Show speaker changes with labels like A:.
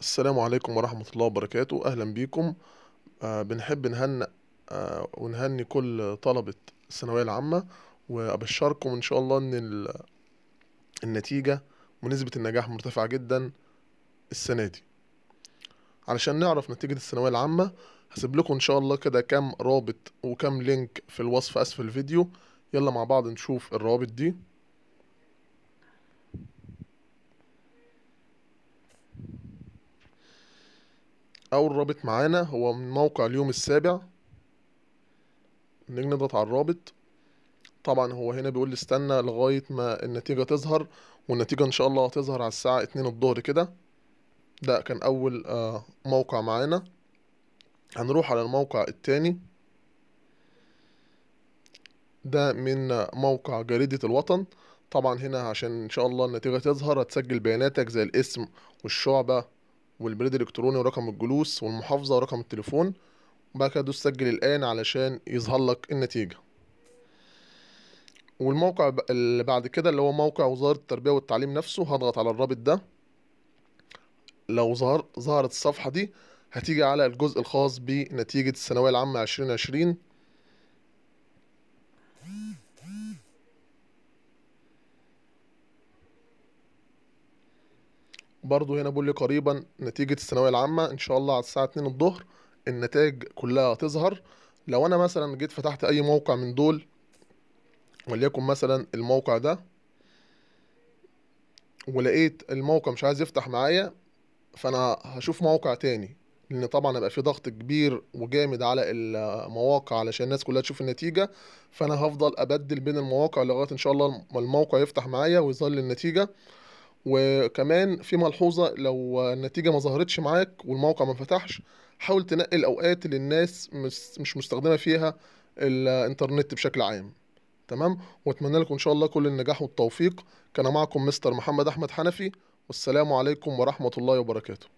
A: السلام عليكم ورحمة الله وبركاته أهلا بيكم آه بنحب نهنئ آه ونهني كل طلبة الثانوية العامة وأبشركم إن شاء الله إن النتيجة ونسبة النجاح مرتفعة جدا السنة دي علشان نعرف نتيجة الثانوية العامة هسيب لكم إن شاء الله كده كام رابط وكام لينك في الوصف أسفل الفيديو يلا مع بعض نشوف الروابط دي أول رابط معانا هو من موقع اليوم السابع نيجي نضغط على الرابط طبعا هو هنا بيقول لي استنى لغاية ما النتيجة تظهر والنتيجة إن شاء الله هتظهر على الساعة اتنين الظهر كده ده كان أول آه، موقع معانا هنروح على الموقع التاني ده من موقع جريدة الوطن طبعا هنا عشان إن شاء الله النتيجة تظهر هتسجل بياناتك زي الاسم والشعبة والبريد الالكتروني ورقم الجلوس والمحافظه ورقم التليفون وبعد كده دوس سجل الان علشان يظهر لك النتيجه والموقع اللي بعد كده اللي هو موقع وزاره التربيه والتعليم نفسه هضغط على الرابط ده لو ظهر ظهرت الصفحه دي هتيجي على الجزء الخاص بنتيجه الثانويه العامه 2020 برضو هنا بقول لي قريبا نتيجة الثانوية العامة إن شاء الله على الساعة 2 الظهر النتائج كلها هتظهر لو أنا مثلا جيت فتحت أي موقع من دول وليكن مثلا الموقع ده ولقيت الموقع مش عايز يفتح معايا فأنا هشوف موقع تاني لأن طبعا هيبقى في ضغط كبير وجامد على المواقع علشان الناس كلها تشوف النتيجة فأنا هفضل أبدل بين المواقع لغاية إن شاء الله الموقع يفتح معايا ويظل لي النتيجة وكمان في ملحوظه لو النتيجه ما ظهرتش معاك والموقع ما فتحش حاول تنقي الاوقات اللي الناس مش مستخدمه فيها الانترنت بشكل عام تمام واتمنى لكم ان شاء الله كل النجاح والتوفيق كان معكم مستر محمد احمد حنفي والسلام عليكم ورحمه الله وبركاته